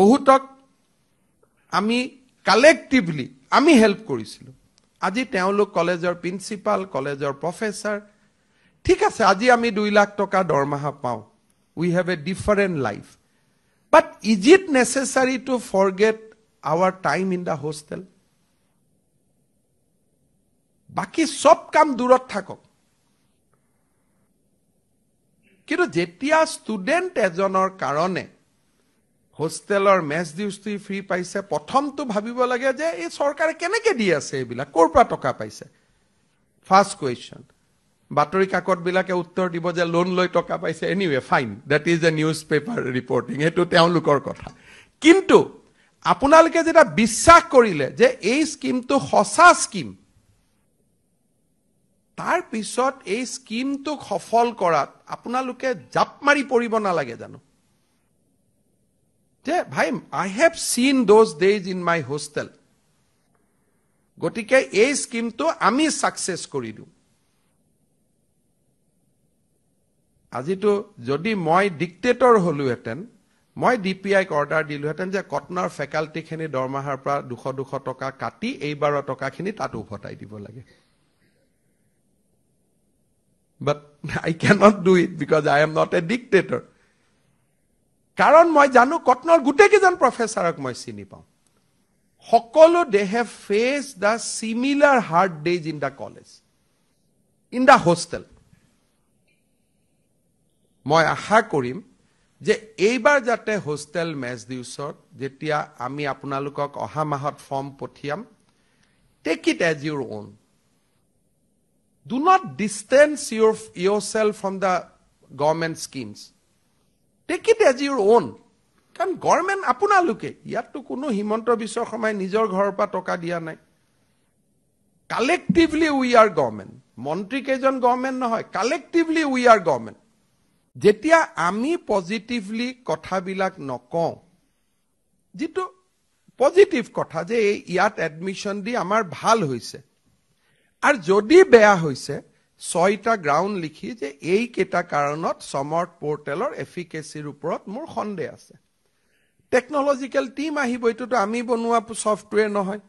বহুতক আমি কালেক্টিভলি আমি হেল্প কৰিছিলোঁ আজি তেওঁলোক কলেজৰ প্ৰিন্সিপাল কলেজৰ প্ৰফেচাৰ ঠিক আছে আজি আমি দুই লাখ টকা দৰমহা পাওঁ we have a different life but is it necessary to forget our time in the hostel বাকী চব কাম দূৰত থাকক কিন্তু যেতিয়া ষ্টুডেণ্ট এজনৰ কাৰণে হোষ্টেলৰ মেছ ডিউচটো ফ্ৰী পাইছে প্ৰথমটো ভাবিব লাগে যে এই চৰকাৰে কেনেকৈ দি আছে এইবিলাক ক'ৰ পৰা টকা পাইছে ফাৰ্ষ্ট কুৱেশ্যন বাতৰি কাকতবিলাকে উত্তৰ দিব যে লোন লৈ টকা পাইছে anyway fine that is a newspaper reporting সেইটো তেওঁলোকৰ কথা কিন্তু আপোনালোকে যেতিয়া বিশ্বাস কৰিলে যে এই স্কীমটো সঁচা স্কীম তাৰপিছত এই স্কীমটোক সফল কৰাত আপোনালোকে জাপ মাৰি পৰিব নালাগে জানো ভাই I have seen those days in my hostel গতিকে এই স্কিমটো আমি ছাকচেছ দিওঁ আজিতো যদি মই ডিক্টেটৰ হলোহেঁতেন মই ডি পি আইক অৰ্ডাৰ দিলোহেঁতেন যে কটনৰ ফেকাল্টিখিনি দৰমহাৰ পৰা দুশ দুশ টকা কাটি এইবাৰৰ টকাখিনি তাত উভতাই দিব লাগে but I can not do it because I am not a dictator কাৰণ মই জানো কটনৰ গোটেইকেইজন প্ৰফেচাৰক মই চিনি পাওঁ সকলো they have faced the similar hard days in the college in the hostel মই আশা কৰিম যে এইবাৰ যাতে হোষ্টেল মেচ ডিউচত যেতিয়া আমি আপোনালোকক অহা মাহত ফৰ্ম পঠিয়াম take it as your own do not distance your yourself from the government schemes take it as your own কাৰণ গভৰ্ণমেণ্ট আপোনালোকে ইয়াততো কোনো হিমন্ত বিশ্ব শৰ্মাই নিজৰ ঘৰৰ পৰা টকা দিয়া নাই কালেক্টিভলি উই আৰ গভৰ্ণমেণ্ট মন্ত্ৰীকেইজন গভৰ্ণমেণ্ট নহয় কালেক্টিভলি উই আৰ গভৰ্ণমেণ্ট যেতিয়া আমি পজিটিভলি কথাবিলাক নকওঁ যিটো পজিটিভ কথা যে এই ইয়াত এডমিশ্যন দি আমাৰ ভাল হৈছে আৰু যদি বেয়া হৈছে ছয়টা গ্ৰাউণ্ড লিখি যে এইকেইটা কাৰণত চমৰ্ট পৰ্টেলৰ এফিকেচিৰ ওপৰত মোৰ সন্দেহ আছে টেকনলজিকেল টীম আহিব এইটোতো আমি বনোৱা ছফ্টৱেৰ নহয়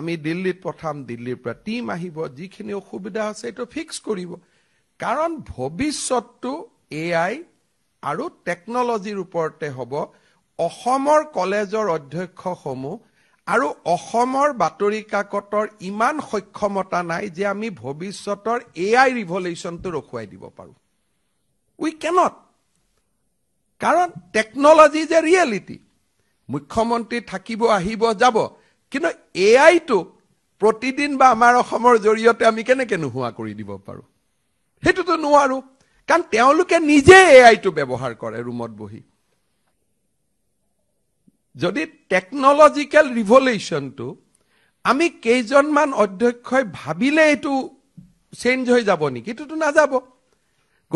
আমি দিল্লীত পঠাম দিল্লীৰ পৰা টিম আহিব যিখিনি অসুবিধা আছে এইটো ফিক্স কৰিব কাৰণ ভৱিষ্যতটো এ আই আৰু টেকনলজিৰ ওপৰতে হ'ব অসমৰ কলেজৰ অধ্যক্ষসমূহ আৰু অসমৰ বাতৰি কাকতৰ ইমান সক্ষমতা নাই যে আমি ভৱিষ্যতৰ এ আই ৰিভলিউশ্যনটো ৰখুৱাই দিব পাৰোঁ উই কেনট কাৰণ টেকনলজি ইজ এ ৰিয়েলিটি মুখ্যমন্ত্ৰী থাকিব আহিব যাব কিন্তু এ আইটো প্ৰতিদিন বা আমাৰ অসমৰ জৰিয়তে আমি কেনেকৈ নোহোৱা কৰি দিব পাৰোঁ সেইটোতো নোৱাৰোঁ কাৰণ তেওঁলোকে নিজে এ আইটো ব্যৱহাৰ কৰে ৰুমত বহি যদি টেকনলজিকেল ৰিভলিউশ্যনটো আমি কেইজনমান অধ্যক্ষই ভাবিলে এইটো চেঞ্জ হৈ যাব নেকি নেকিটোতো নাযাব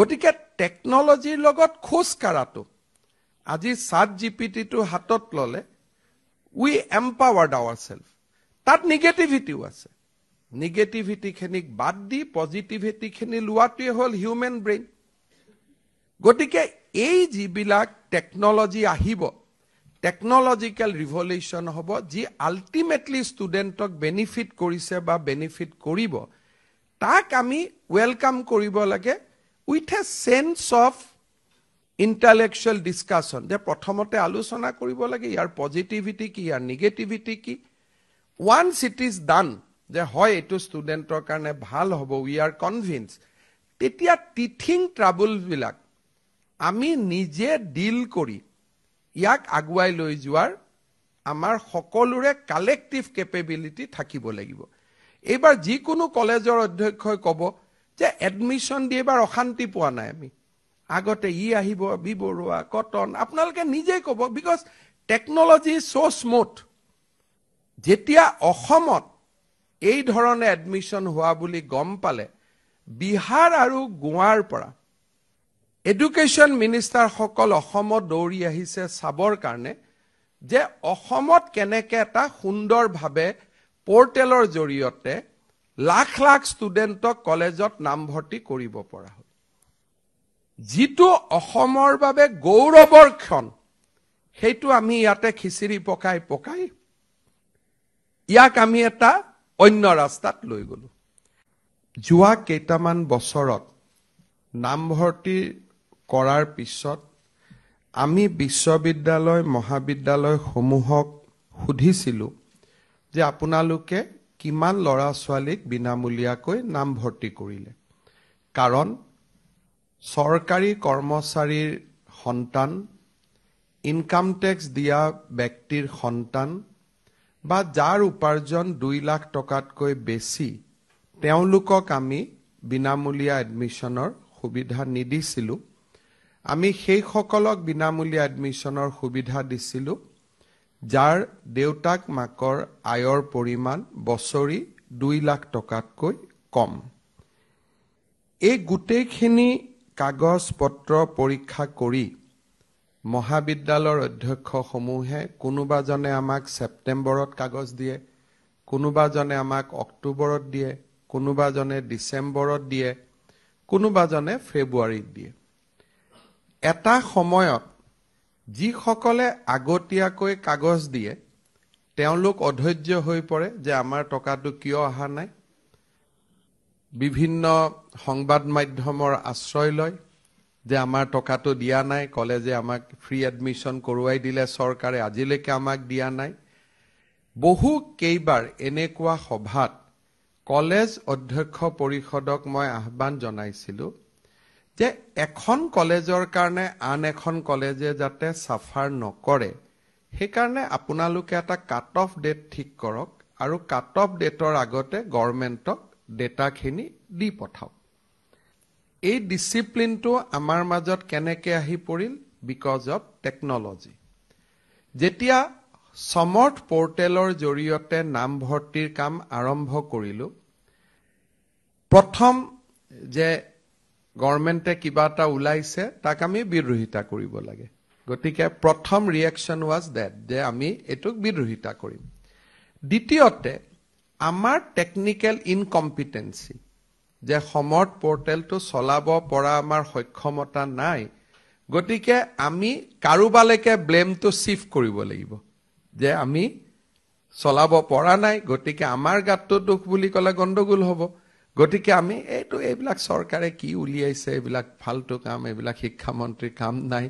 গতিকে টেকনলজিৰ লগত খোজ কাঢ়াটো আজি চাট জি পি টিটো হাতত ল'লে উই এম্পাৱাৰ্ড আৱাৰ চেল্ফ তাত নিগেটিভিটিও আছে নিগেটিভিটিখিনিক বাদ দি পজিটিভিটিখিনি লোৱাটোৱে হ'ল হিউমেন ব্ৰেইন গতিকে এই যিবিলাক টেকনলজি আহিব টেকনলজিকেল ৰিভলিউশ্যন হ'ব যি আল্টিমেটলি ষ্টুডেণ্টক বেনিফিট কৰিছে বা বেনিফিট কৰিব তাক আমি ৱেলকাম কৰিব লাগে with a sense of intellectual discussion যে প্ৰথমতে আলোচনা কৰিব লাগে ইয়াৰ পজিটিভিটি কি ইয়াৰ নিগেটিভিটি কি ওৱানচ ইট ইজ ডান যে হয় এইটো ষ্টুডেণ্টৰ কাৰণে ভাল হ'ব উই আৰ কনভিন্স তেতিয়া টিথিং ট্ৰাবলবিলাক আমি নিজে ডিল কৰি ইয়াক আগুৱাই লৈ যোৱাৰ আমাৰ সকলোৰে কালেক্টিভ কেপেবিলিটি থাকিব লাগিব এইবাৰ যিকোনো কলেজৰ অধ্যক্ষই ক'ব যে এডমিশ্যন দি এইবাৰ অশান্তি পোৱা নাই আমি আগতে ই আহিব বি বৰুৱা কটন আপোনালোকে নিজেই ক'ব বিকজ টেকনলজি চ' স্মুথ যেতিয়া অসমত এই ধৰণে এডমিশ্যন হোৱা বুলি গম পালে বিহাৰ আৰু গোৱাৰ পৰা এডুকেশ্যন মিনিষ্টাৰসকল অসমত দৌৰি আহিছে চাবৰ কাৰণে যে অসমত কেনেকৈ এটা সুন্দৰভাৱে পৰ্টেলৰ জৰিয়তে লাখ লাখ ষ্টুডেণ্টক কলেজত নামভৰ্তি কৰিব পৰা হ'ল যিটো অসমৰ বাবে গৌৰৱৰ ক্ষণ সেইটো আমি ইয়াতে খিচিৰি পকাই পকাই ইয়াক আমি এটা অন্য ৰাস্তাত লৈ গ'লো যোৱা কেইটামান বছৰত নামভৰ্তিৰ কৰাৰ পিছত আমি বিশ্ববিদ্যালয় মহাবিদ্যালয়সমূহক সুধিছিলোঁ যে আপোনালোকে কিমান ল'ৰা ছোৱালীক বিনামূলীয়াকৈ নামভৰ্তি কৰিলে কাৰণ চৰকাৰী কৰ্মচাৰীৰ সন্তান ইনকাম টেক্স দিয়া ব্যক্তিৰ সন্তান বা যাৰ উপাৰ্জন দুই লাখ টকাতকৈ বেছি তেওঁলোকক আমি বিনামূলীয়া এডমিশ্যনৰ সুবিধা নিদিছিলোঁ আমি সেইসকলক বিনামূলীয়া এডমিশ্যনৰ সুবিধা দিছিলোঁ যাৰ দেউতাক মাকৰ আয়ৰ পৰিমাণ বছৰি দুই লাখ টকাতকৈ কম এই গোটেইখিনি কাগজ পত্ৰ পৰীক্ষা কৰি মহাবিদ্যালয়ৰ অধ্যক্ষসমূহে কোনোবাজনে আমাক ছেপ্টেম্বৰত কাগজ দিয়ে কোনোবাজনে আমাক অক্টোবৰত দিয়ে কোনোবাজনে ডিচেম্বৰত দিয়ে কোনোবাজনে ফেব্ৰুৱাৰীত দিয়ে এটা সময়ত যিসকলে আগতীয়াকৈ কাগজ দিয়ে তেওঁলোক অধৈৰ্য হৈ পৰে যে আমাৰ টকাটো কিয় অহা নাই বিভিন্ন সংবাদ মাধ্যমৰ আশ্ৰয় লয় যে আমাৰ টকাটো দিয়া নাই ক'লে যে আমাক ফ্ৰী এডমিশ্যন কৰোৱাই দিলে চৰকাৰে আজিলৈকে আমাক দিয়া নাই বহু কেইবাৰ এনেকুৱা সভাত কলেজ অধ্যক্ষ পৰিষদক মই আহ্বান জনাইছিলোঁ যে এখন কলেজৰ কাৰণে আন এখন কলেজে যাতে ছাফাৰ নকৰে সেইকাৰণে আপোনালোকে এটা কাট অফ ডেট ঠিক কৰক আৰু কাট অফ ডেটৰ আগতে গভৰ্ণমেণ্টক ডেটাখিনি দি পঠাওক এই ডিচিপ্লিনটো আমাৰ মাজত কেনেকৈ আহি পৰিল বিকজ অফ টেকনলজি যেতিয়া সমৰ্থ পৰ্টেলৰ জৰিয়তে নামভৰ্তিৰ কাম আৰম্ভ কৰিলোঁ প্ৰথম যে গভৰ্ণমেণ্টে কিবা এটা ওলাইছে তাক আমি বিদ্ৰোহিতা কৰিব লাগে গতিকে প্ৰথম ৰিয়েকশ্যন ৱাজ ডেট যে আমি এইটোক বিদ্ৰোহিতা কৰিম দ্বিতীয়তে আমাৰ টেকনিকেল ইনকম্পিটেঞ্চি যে সমৰ্থ পৰ্টেলটো চলাব পৰা আমাৰ সক্ষমতা নাই গতিকে আমি কাৰোবালৈকে ব্লেমটো চিফ্ট কৰিব লাগিব যে আমি চলাব পৰা নাই গতিকে আমাৰ গাতটো দুখ বুলি ক'লে গণ্ডগোল হ'ব গতিকে আমি এইটো এইবিলাক চৰকাৰে কি উলিয়াইছে এইবিলাক ফাল্টু কাম এইবিলাক শিক্ষামন্ত্ৰীৰ কাম নাই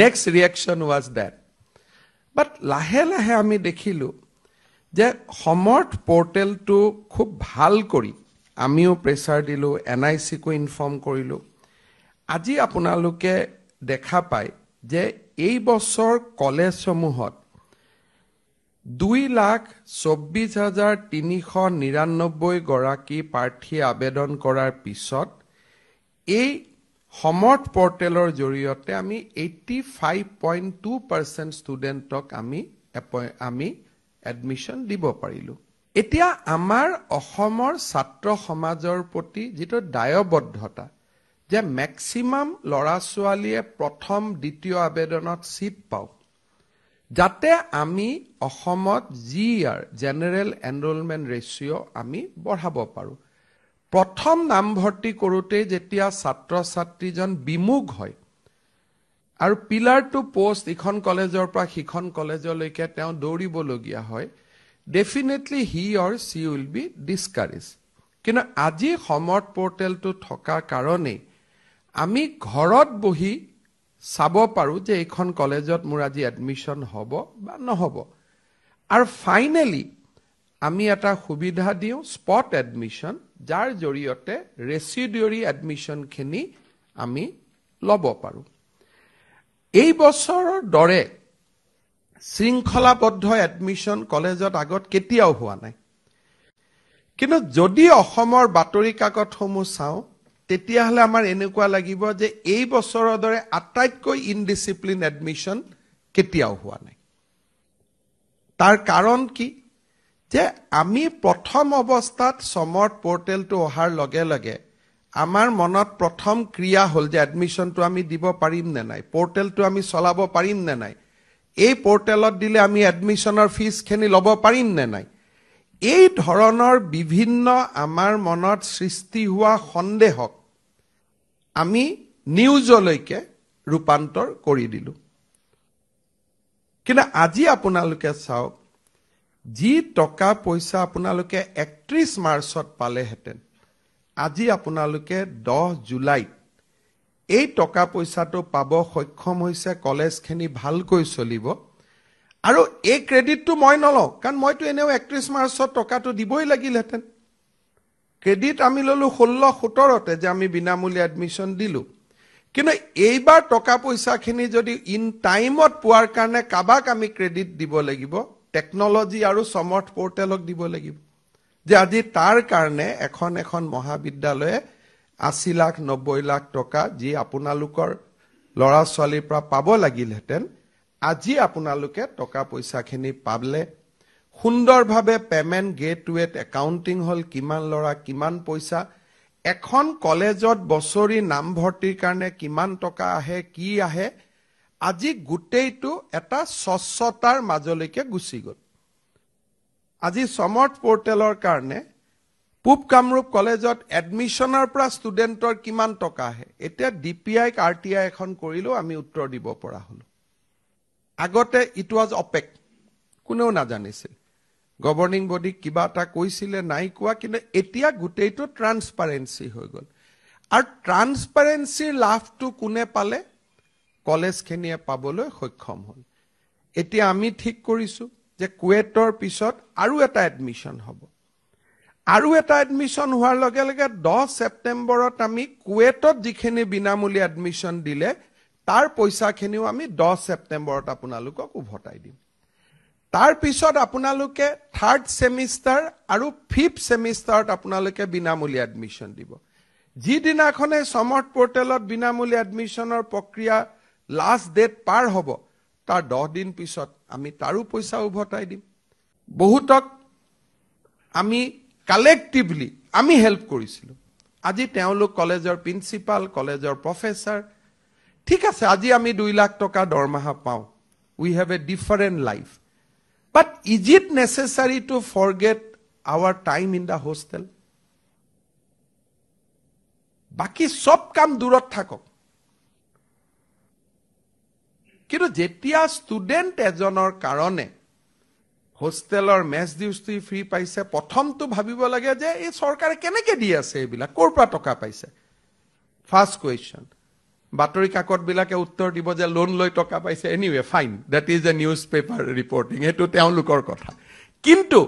next reaction was that but লাহে লাহে আমি দেখিলোঁ যে সমৰ্থ পৰ্টেলটো খুব ভাল কৰি আমিও প্ৰেচাৰ দিলোঁ এন আই চিকো ইনফৰ্ম কৰিলোঁ আজি আপোনালোকে দেখা পায় যে এই বছৰ কলেজসমূহত দুই লাখ চৌব্বিছ হাজাৰ তিনিশ নিৰান্নব্বৈ গৰাকী প্ৰাৰ্থীয়ে আবেদন কৰাৰ পিছত এই সমৰ্থ পৰ্টেলৰ জৰিয়তে আমি eighty five point two percent ষ্টুডেণ্টক আমি আমি এডমিশ্যন দিব পাৰিলোঁ এতিয়া আমাৰ অসমৰ ছাত্ৰ সমাজৰ প্ৰতি যিটো দায়বদ্ধতা যে মেক্সিমাম ল'ৰা ছোৱালীয়ে প্ৰথম দ্বিতীয় আবেদনত চিট পাওক যাতে আমি অসমত যি ইয়াৰ জেনেৰেল এনৰোলমেণ্ট ৰেচিঅ' আমি বঢ়াব পাৰোঁ প্ৰথম নামভৰ্তি কৰোঁতেই যেতিয়া ছাত্ৰ ছাত্ৰীজন বিমুখ হয় আৰু পিলাৰ টু পষ্ট ইখন কলেজৰ পৰা সিখন কলেজলৈকে তেওঁ দৌৰিবলগীয়া হয় definitely he or she will be discourage কিন্তু আজি সমৰ্থ পৰ্টেলটো থকাৰ কাৰণেই আমি ঘৰত বহি চাব পাৰোঁ যে এইখন কলেজত মোৰ আজি এডমিশ্যন হ'ব বা নহ'ব আৰু ফাইনেলি আমি এটা সুবিধা দিওঁ স্পট এডমিশ্যন যাৰ জৰিয়তে ৰেচিডৰী এডমিশ্যনখিনি আমি ল'ব পাৰোঁ এই বছৰৰ দৰে শৃংখলাবদ্ধ এডমিশ্যন কলেজত আগত কেতিয়াও হোৱা নাই কিন্তু যদি অসমৰ বাতৰি কাকতসমূহ চাওঁ তেতিয়াহ'লে আমাৰ এনেকুৱা লাগিব যে এই বছৰৰ দৰে আটাইতকৈ ইনডিচিপ্লিন এডমিশ্যন কেতিয়াও হোৱা নাই তাৰ কাৰণ কি যে আমি প্ৰথম অৱস্থাত চমৰ্ট পৰ্টেলটো অহাৰ লগে লগে আমাৰ মনত প্ৰথম ক্ৰিয়া হ'ল যে এডমিশ্যনটো আমি দিব পাৰিম নে নাই পৰ্টেলটো আমি চলাব পাৰিম নে নাই এই পৰ্টেলত দিলে আমি এডমিশ্যনৰ ফিজখিনি ল'ব পাৰিম নে নাই এই ধৰণৰ বিভিন্ন আমাৰ মনত সৃষ্টি হোৱা সন্দেহক আমি নিউজলৈকে ৰূপান্তৰ কৰি দিলোঁ কিন্তু আজি আপোনালোকে চাওক যি টকা পইচা আপোনালোকে একত্ৰিছ মাৰ্চত পালেহেঁতেন আজি আপোনালোকে দহ জুলাইত এই টকা পইচাটো পাব সক্ষম হৈছে কলেজখিনি ভালকৈ চলিব আৰু এই ক্ৰেডিটটো মই নলওঁ কাৰণ মইতো এনেও একত্ৰিছ মাৰ্চত টকাটো দিবই লাগিলহেঁতেন ক্ৰেডিট আমি ল'লোঁ ষোল্ল সোতৰতে যে আমি বিনামূলীয়া এডমিশ্যন দিলোঁ কিন্তু এইবাৰ টকা পইচাখিনি যদি ইন টাইমত পোৱাৰ কাৰণে কাৰোবাক আমি ক্ৰেডিট দিব লাগিব টেকনলজি আৰু সমৰ্থ পৰ্টেলক দিব লাগিব যে আজি তাৰ কাৰণে এখন এখন মহাবিদ্যালয়ে আশী লাখ নব্বৈ লাখ টকা যি আপোনালোকৰ ল'ৰা ছোৱালীৰ পৰা পাব লাগিলহেঁতেন আজি আপোনালোকে টকা পইচাখিনি পালে সুন্দৰভাৱে পেমেণ্ট গেটৱেত একাউণ্টিং হ'ল কিমান ল'ৰা কিমান পইচা এখন কলেজত বছৰি নামভৰ্তিৰ কাৰণে কিমান টকা আহে কি আহে আজি গোটেইটো এটা স্বচ্ছতাৰ মাজলৈকে গুচি গ'ল আজি চমৰ্থ পৰ্টেলৰ কাৰণে পূব কামৰূপ কলেজত এডমিশ্যনৰ পৰা ষ্টুডেণ্টৰ কিমান টকা আহে এতিয়া ডি পি আইক আৰ টি আই এখন কৰিলেও আমি উত্তৰ দিব পৰা হ'লো আগতে ইট ৱাজ অপেক কোনেও নাজানিছিল গভৰ্ণিং বডিক কিবা এটা কৈছিলে নাই কোৱা কিন্তু এতিয়া গোটেইটো ট্ৰান্সপাৰেঞ্চি হৈ গ'ল আৰু ট্ৰান্সপেৰেঞ্চিৰ লাভটো কোনে পালে কলেজখিনিয়ে পাবলৈ সক্ষম হ'ল এতিয়া আমি ঠিক কৰিছোঁ যে কুৱেটৰ পিছত আৰু এটা এডমিশ্যন হ'ব আৰু এটা এডমিশ্যন হোৱাৰ লগে লগে দহ ছেপ্টেম্বৰত আমি কুৱেটত যিখিনি বিনামূলীয়া এডমিশ্যন দিলে তাৰ পইচাখিনিও আমি দহ ছেপ্টেম্বৰত আপোনালোকক উভতাই দিম তাৰ পিছত আপোনালোকে থাৰ্ড ছেমিষ্টাৰ আৰু ফিফ্থ ছেমিষ্টাৰত আপোনালোকে বিনামূলীয়া এডমিশ্যন দিব যিদিনাখনে সমৰ্থ পৰ্টেলত বিনামূলীয়া এডমিশ্যনৰ প্ৰক্ৰিয়া লাষ্ট ডেট পাৰ হ'ব তাৰ দহ দিন পিছত আমি তাৰো পইচা উভতাই দিম বহুতক আমি কালেক্টিভলি আমি হেল্প কৰিছিলোঁ আজি তেওঁলোক কলেজৰ প্ৰিন্সিপাল কলেজৰ প্ৰফেচাৰ ঠিক আছে আজি আমি দুই লাখ টকা দৰমহা পাওঁ we have a different life But is it necessary to forget our time in the hostel? বাকী চব কাম দূৰত থাকক কিন্তু যেতিয়া ষ্টুডেণ্ট এজনৰ কাৰণে হোষ্টেলৰ মেছ ডিউচটো ফ্ৰী পাইছে প্ৰথমটো ভাবিব লাগে যে এই চৰকাৰে কেনেকৈ দি আছে এইবিলাক ক'ৰ পৰা টকা পাইছে ফাৰ্ষ্ট কুৱেশ্যন বাতৰি কাকতবিলাকে উত্তৰ দিব যে লোন লৈ টকা পাইছে anyway fine that is a newspaper reporting সেইটো তেওঁলোকৰ কথা কিন্তু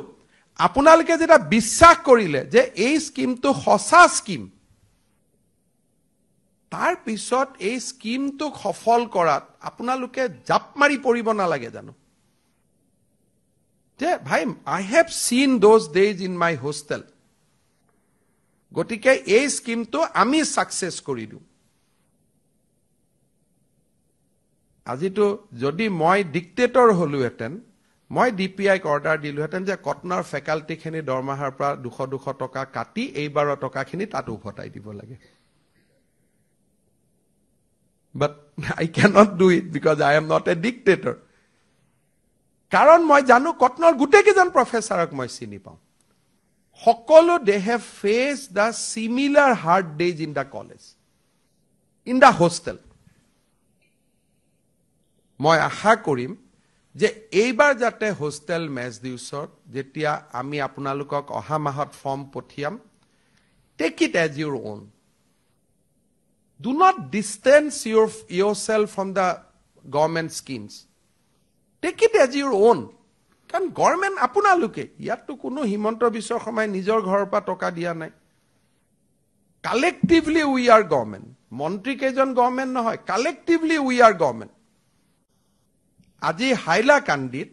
আপোনালোকে যেতিয়া বিশ্বাস কৰিলে যে এই স্কীমটো সঁচা স্কীম পিছত এই স্কীমটোক সফল কৰাত আপোনালোকে জাপ মাৰি পৰিব নালাগে জানো যে ভাই I have seen those days in my hostel গতিকে এই স্কীমটো আমি ছাকচেছ কৰি দিওঁ আজিতো যদি মই ডিক্টেটৰ হলোহেঁতেন মই ডি পি আইক অৰ্ডাৰ দিলোহেঁতেন যে কটনৰ ফেকাল্টিখিনি দৰমহাৰ পৰা দুশ দুশ টকা কাটি এইবাৰৰ টকাখিনি তাত উভতাই দিব লাগে but I cannot do it because I am not a dictator কাৰণ মই জানো কটনৰ গোটেইকেইজন প্ৰফেচাৰক মই চিনি পাওঁ সকলো they have faced the similar hard days in the college in the hostel মই আশা কৰিম যে এইবাৰ যাতে হোষ্টেল মেজ দিউচত যেতিয়া আমি আপোনালোকক অহা মাহত ফৰ্ম পঠিয়াম take it as your own do not distance your yourself from the government schemes take it as your own কাৰণ গভৰ্ণমেণ্ট আপোনালোকে ইয়াততো কোনো হিমন্ত বিশ্ব শৰ্মাই নিজৰ ঘৰৰ পৰা টকা দিয়া নাই কালেক্টিভলি উই আৰ গভৰ্ণমেণ্ট মন্ত্ৰীকেইজন গভৰ্ণমেণ্ট নহয় কালেক্টিভলি উই আৰ গভৰ্ণমেণ্ট আজি হাইলাকান্দিত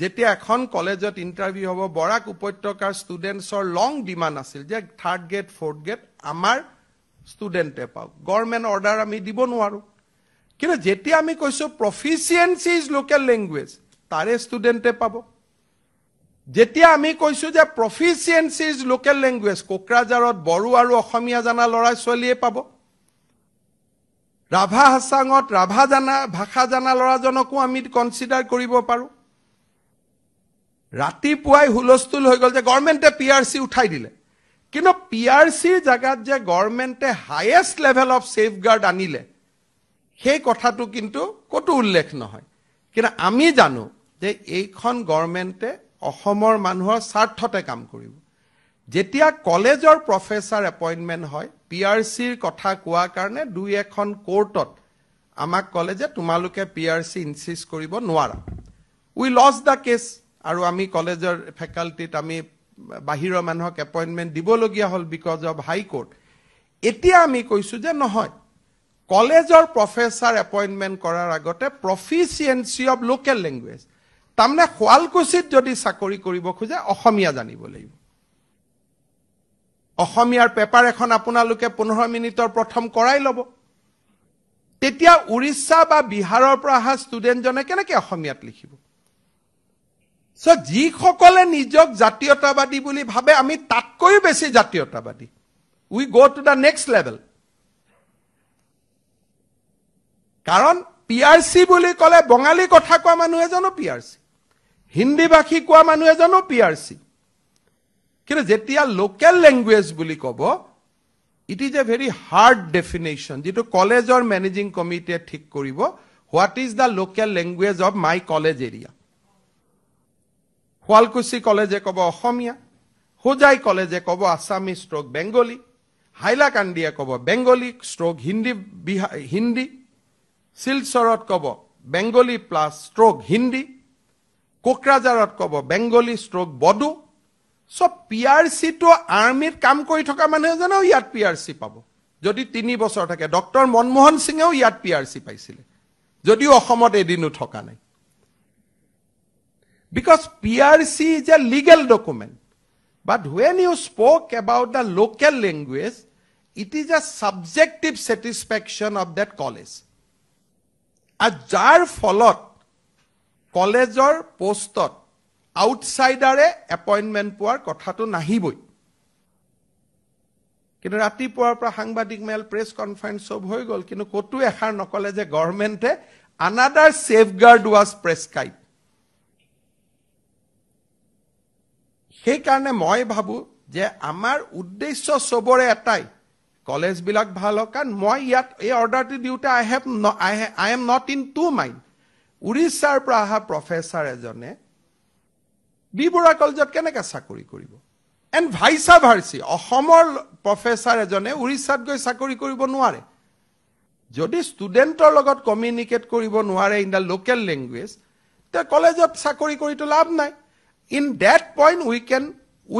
যেতিয়া এখন কলেজত ইণ্টাৰভিউ হ'ব বৰাক উপত্যকাৰ ষ্টুডেণ্টছৰ লং ডিমাণ্ড আছিল যে থাৰ্ড গ্ৰেড ফৰ্থ গ্ৰেড আমাৰ ষ্টুডেণ্টে পাওক গভৰ্ণমেণ্ট অৰ্ডাৰ আমি দিব নোৱাৰোঁ কিন্তু যেতিয়া আমি কৈছোঁ প্ৰফিচিয়েঞ্চি ইজ লোকেল লেংগুৱেজ তাৰে ষ্টুডেণ্টে পাব যেতিয়া আমি কৈছোঁ যে প্ৰফিচিয়েঞ্চি ইজ লোকেল লেংগুৱেজ কোকৰাঝাৰত বড়ো আৰু অসমীয়া জানা ল'ৰা ছোৱালীয়ে পাব ৰাভা হাছাঙত ৰাভা জানা ভাষা জানা ল'ৰাজনকো আমি কনচিডাৰ কৰিব পাৰোঁ ৰাতিপুৱাই হুলস্থুল হৈ গ'ল যে গভৰ্ণমেণ্টে পি আৰ চি উঠাই দিলে কিন্তু পি আৰ চিৰ জেগাত যে গভৰ্ণমেণ্টে highest level of safeguard আনিলে সেই কথাটো কিন্তু ক'তো উল্লেখ নহয় কিন্তু আমি জানো যে এইখন গভৰ্ণমেণ্টে অসমৰ মানুহৰ স্বাৰ্থতে কাম কৰিব যেতিয়া কলেজৰ প্ৰফেচাৰ এপইণ্টমেণ্ট হয় পি আৰ চিৰ কথা কোৱাৰ কাৰণে দুই এখন কৰ্টত আমাক ক'লে যে তোমালোকে পি আৰ চি ইনচিষ্ট কৰিব নোৱাৰা উই লজ দ্য কেছ আৰু আমি কলেজৰ ফেকাল্টিত আমি বাহিৰৰ মানুহক এপইণ্টমেণ্ট দিবলগীয়া হ'ল বিকজ অৱ হাইকোৰ্ট এতিয়া আমি কৈছোঁ যে নহয় কলেজৰ প্ৰফেচাৰ এপইণ্টমেণ্ট কৰাৰ আগতে প্ৰফিচিয়েঞ্চি অৱ লোকেল লেংগুৱেজ তাৰমানে শুৱালকুছিত যদি চাকৰি কৰিব খোজে অসমীয়া জানিব লাগিব অসমীয়াৰ পেপাৰ এখন আপোনালোকে পোন্ধৰ মিনিটৰ প্ৰথম কৰাই ল'ব তেতিয়া উৰিষ্যা বা বিহাৰৰ পৰা অহা ষ্টুডেণ্টজনে কেনেকৈ অসমীয়াত লিখিব চ' যিসকলে নিজক জাতীয়তাবাদী বুলি ভাবে আমি তাতকৈও বেছি জাতীয়তাবাদী we go' to the next level কাৰণ পি আৰ চি বুলি ক'লে বঙালী কথা কোৱা মানুহ এজনো পি আৰ চি হিন্দীভাষী কোৱা মানুহ এজনো পি আৰ চি কিন্তু যেতিয়া লোকেল লেংগুৱেজ বুলি ক'ব it is a very hard definition যিটো কলেজৰ মেনেজিং কমিটিয়ে ঠিক কৰিব what is the local language of my college area শুৱালকুছি কলেজে ক'ব অসমীয়া হোজাই কলেজে ক'ব আছামী ষ্ট্ৰক বেংগলী হাইলাকান্দিয়ে ক'ব বেংগলী ষ্ট্ৰক হিন্দী বিহাৰ হিন্দী শিলচৰত ক'ব বেংগলী প্লাছ ষ্ট্ৰক হিন্দী কোকৰাঝাৰত ক'ব Bengali stroke Bodo so' P R চিটো আৰ্মিত কাম কৰি থকা মানুহ এজনেও ইয়াত পি আৰ চি পাব যদি তিনি বছৰ থাকে ডক্টৰ মনমোহন সিঙেও ইয়াত পি আৰ চি পাইছিলে যদিও অসমত এদিনো থকা নাই because P R C is a legal document but when you spoke about the local language it is a subjective satisfaction of that college আৰু যাৰ ফলত কলেজৰ পষ্টত আউটচাইডাৰে এপইণ্টমেণ্ট পোৱাৰ কথাটো নাহিবই কিন্তু ৰাতিপুৱাৰ পৰা সাংবাদিক মেল প্ৰেছ কনফাৰেন্স চব হৈ গ'ল কিন্তু ক'তো এষাৰ নকলে যে গভৰ্ণমেণ্টে another safeguard was prescribe সেইকাৰণে মই ভাবোঁ যে আমাৰ উদ্দেশ্য চবৰে এটাই কলেজবিলাক ভাল হওক কাৰণ মই ইয়াত এই অৰ্ডাৰটো দিওঁতে I have I am not in to mind উৰিষ্যাৰ পৰা অহা প্ৰফেচাৰ এজনে বি বৰুৱা কলেজত কেনেকৈ চাকৰি কৰিব এণ্ড ভাইচা ভাৰ্চি অসমৰ প্ৰফেচাৰ এজনে উৰিষ্যাত গৈ চাকৰি কৰিব নোৱাৰে যদি ষ্টুডেণ্টৰ লগত কমিউনিকেট কৰিব নোৱাৰে ইন দ্য লোকেল লেংগুৱেজ তে কলেজত চাকৰি কৰিতো লাভ নাই in that point we can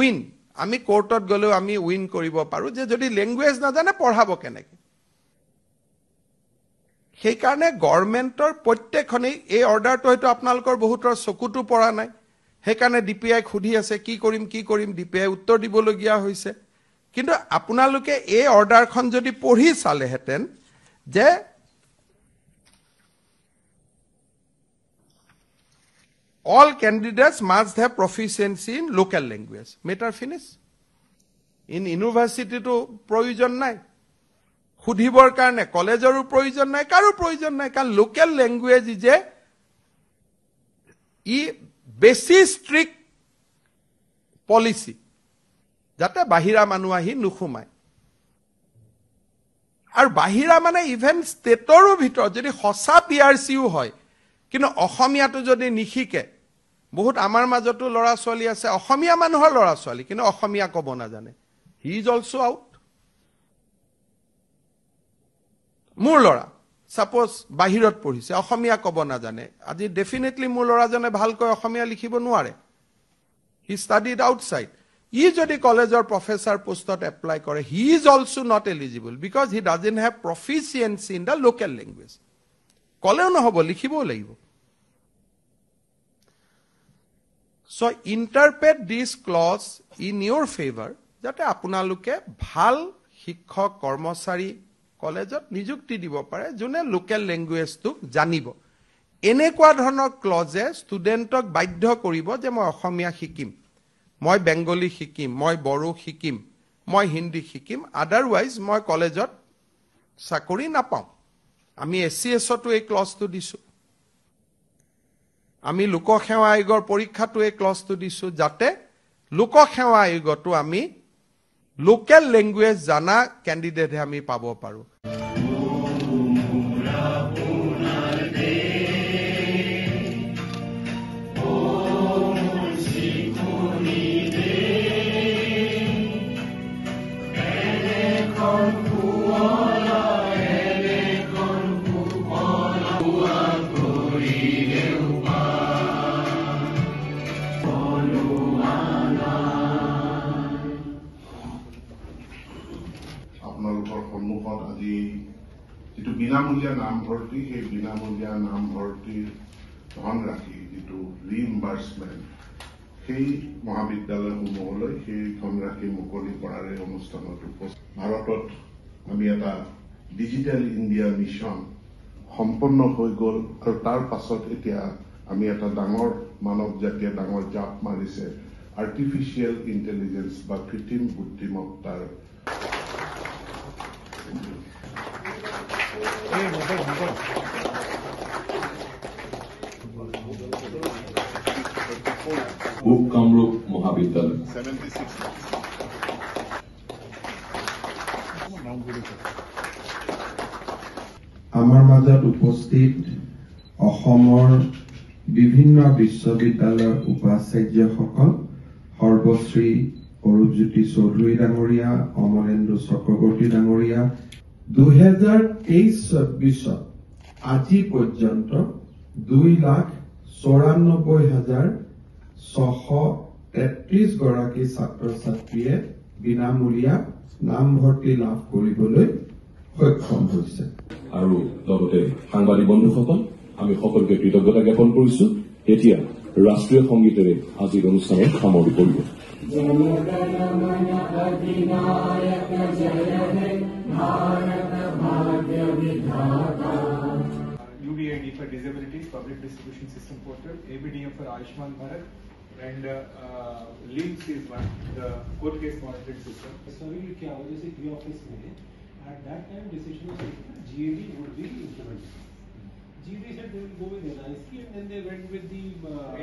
win আমি কৰ্টত গ'লেও আমি উইন কৰিব পাৰোঁ যে যদি লেংগুৱেজ নাজানে পঢ়াব কেনেকৈ সেইকাৰণে গভৰ্ণমেণ্টৰ প্ৰত্যেকখনেই এই অৰ্ডাৰটো হয়তো আপোনালোকৰ বহুতৰ চকুতো পৰা নাই সেইকাৰণে ডি পি আইক সুধি আছে কি কৰিম কি কৰিম ডি পি আই উত্তৰ দিবলগীয়া হৈছে কিন্তু আপোনালোকে এই অৰ্ডাৰখন যদি পঢ়ি চালেহেঁতেন যে all candidates must have proficiency in local language matter finish ইন ইউনিভাৰ্চিটিটো প্ৰয়োজন নাই সুধিবৰ কাৰণে কলেজৰো প্ৰয়োজন নাই কাৰো প্ৰয়োজন নাই কাৰণ লোকেল লেংগুৱেজ ইজ ই বেছি ষ্ট্ৰিক্ট পলিচি যাতে বাহিৰা মানুহ আহি নুসুমায় আৰু বাহিৰা মানে ইভেন ষ্টেটৰো ভিতৰত যদি সঁচা পি আৰ চিও হয় কিন্তু অসমীয়াটো যদি নিশিকে বহুত আমাৰ মাজতো ল'ৰা ছোৱালী আছে অসমীয়া মানুহৰ ল'ৰা ছোৱালী কিন্তু অসমীয়া ক'ব নাজানে হি ইজ অলছ' আউট মোৰ ল'ৰা ছাপ'জ বাহিৰত পঢ়িছে অসমীয়া ক'ব নাজানে আজি ডেফিনেটলি মোৰ ল'ৰাজনে ভালকৈ অসমীয়া লিখিব নোৱাৰে হি ষ্টাডিড আউটচাইড ই যদি কলেজৰ প্ৰফেচাৰ পোষ্টত এপ্লাই কৰে he is also not eligible because he doesn't have proficiency in the local language ক'লেও নহ'ব লিখিবও লাগিব so' interpret this clause in your favour যাতে আপোনালোকে ভাল শিক্ষক কৰ্মচাৰী কলেজত নিযুক্তি দিব পাৰে যোনে লোকেল লেংগুৱেজটোক জানিব এনেকুৱা ধৰণৰ ক্লজে ষ্টুডেণ্টক বাধ্য কৰিব যে মই অসমীয়া শিকিম মই বেংগলী শিকিম মই বড়ো শিকিম মই হিন্দী শিকিম আদাৰৱাইজ মই কলেজত চাকৰি নাপাওঁ আমি এছ চি এছতো এই ক্লজটো দিছোঁ আমি লোকসেৱা আয়োগৰ পৰীক্ষাটো এই ক্লজটো দিছোঁ যাতে লোকসেৱা আয়োগতো আমি লোকেল লেংগুৱেজ জানা কেণ্ডিডেটহে আমি পাব পাৰোঁ যিটো বিনামূলীয়া নামভৰ্তি সেই বিনামূলীয়া নামভৰ্তিৰ ধনৰাশি যিটো ৰিএম্বাৰ্চমেণ্ট সেই মহাবিদ্যালয়সমূহলৈ সেই ধনৰাশি মুকলি কৰাৰ এই অনুষ্ঠানত উপস্থিত ভাৰতত আমি এটা ডিজিটেল ইণ্ডিয়া মিছন সম্পন্ন হৈ গ'ল আৰু তাৰ পাছত এতিয়া আমি এটা ডাঙৰ মানৱ জাতিয়ে ডাঙৰ জাপ মাৰিছে আৰ্টিফিচিয়েল ইণ্টেলিজেঞ্চ বা কৃত্ৰিম বুদ্ধিমত্তাৰ পূব কামৰূপ মহাবিদ্যালয় আমাৰ মাজত উপস্থিত অসমৰ বিভিন্ন বিশ্ববিদ্যালয়ৰ উপাচাৰ্যসকল সৰ্বশ্ৰী অৰূপজ্যোতি চৌধুৰী ডাঙৰীয়া অমৰেন্দ্ৰ চক্ৰৱৰ্তী ডাঙৰীয়া দুহেজাৰ তেইছ চৌব্বিছত আজি পৰ্যন্ত দুই লাখ চৌৰান্নব্বৈ হাজাৰ ছশ তেত্ৰিশ গৰাকী ছাত্ৰ ছাত্ৰীয়ে বিনামূলীয়া নামভৰ্তি লাভ কৰিবলৈ সক্ষম হৈছে আৰু লগতে সাংবাদিক বন্ধুসকল আমি সকলোকে কৃতজ্ঞতা জ্ঞাপন কৰিছো এতিয়া ৰাষ্ট্ৰীয় সংগীতেৰে আজিৰ অনুষ্ঠানত সামৰি পৰিব जनगणमन अधिनायक जय हे भारत भाग्य विधाता UDID for Disabilities, Public Distribution System Portal, ABDM for Ayushman Bharat, and uh, uh, LIMS is one, the court case monitoring system. Survey क्या वजह से भी ऑफिस में at that time decision was taken that GAD would be implemented. GAD said they will go with LIC and then they went with the uh,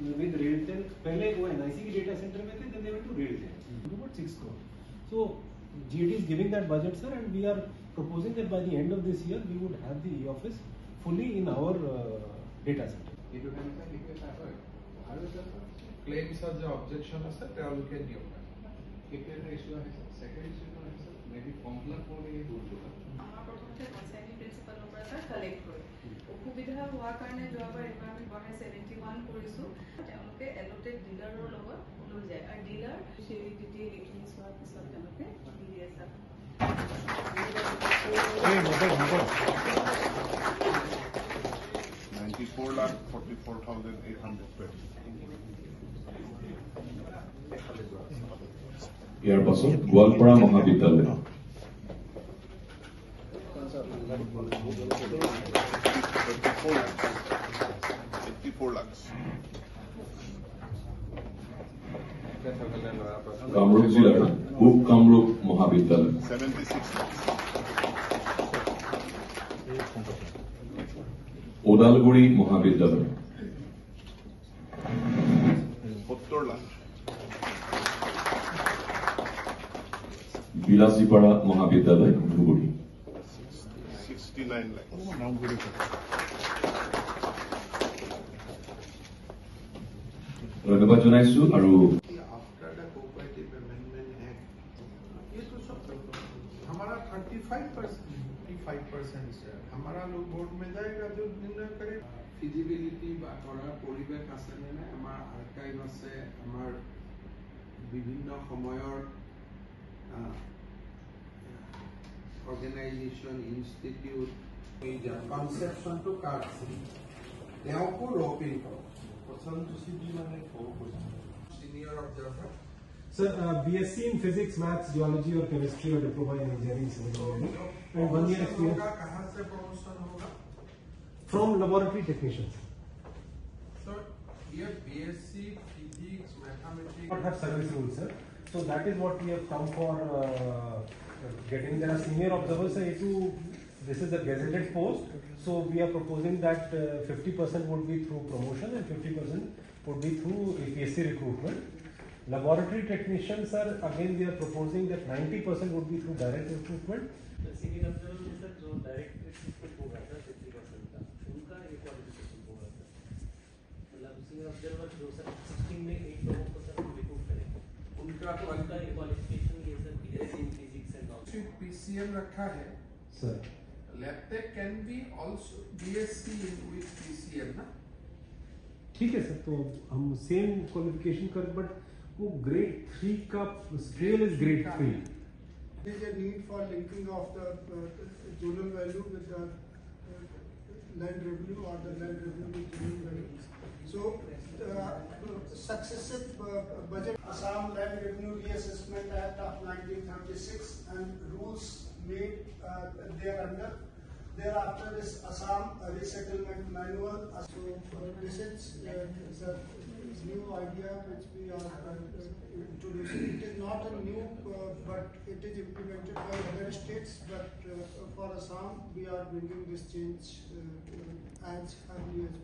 with RailTel पहले वो NIC के data centre में थे then they went to RailTel about 6 crore so GD is giving that budget sir and we are proposing that by the end of this year we would have the e office fully in our uh, data center it would have been liquid effort are sir claims are the objection sir তেওঁলোকে দিয়ক KPL issue আছে second issue আছে maybe form fill up করলে এই দুটো আমার প্রথমে consignee principal উপরে স্যার কালেক্ট সুবিধা হোৱাৰ কাৰণে যোৱাবাৰ এনভাইৰনমেণ্ট বঢ়াই ছেভেণ্টি ওৱান কৰিছোঁ তেওঁলোকে এলটেড ডিলাৰৰ লগত লৈ যায় আৰু ডিলাৰ সেই ডিটেইল এইখিনি চোৱাৰ পিছত তেওঁলোকে দি দিয়ে ছাৰ ইয়াৰ পাছত গোৱালপাৰা মহাবিদ্যালয় 24 lakhs. 24 lakhs. কামৰূপ জিলাৰ পূব কামৰূপ মহাবিদ্যালয় ওদালগুৰি মহাবিদ্যালয় বিলাচীপাৰা মহাবিদ্যালয় ধুবুৰী ধন্যবাদ জনাইছো আৰু সময়ৰ অৰ্গেনাইজেশ্যন তেওঁকো ৰপিন কৰক Sir, uh, BSc in Physics, Maths, Geology or Chemistry or Diploma in Engineering civil engineering and one year experience. From laboratory technicians. Sir, here BSc Physics, Mathematics. Not have service rule, sir. So that is what we have come for uh, getting. There senior observers. Sir, if you this is a gazetted post. So we are proposing that 50% would be through promotion and 50% would be through APSC recruitment. Laboratory technicians are again we are proposing that 90% would be through direct recruitment. उनका qualification ये सब PCM रखा है sir laptop can be also BSc with PCM ना ठीक है sir तो हम सेम क्वालिफिकेशन कर बट वो ग्रेड थ्री का scale is grade three There is a need for linking of the uh, zonal value with the uh, land revenue or the land revenue with zonal value. So, uh, successive uh, budget, Assam Land Revenue Reassessment Act of 1936 and rules made uh, there under Thereafter is Assam Resettlement Manual. So this is a new idea which we are introducing. It is not a new, uh, but it is implemented by other states. But uh, for Assam, we are bringing this change uh, as early as possible.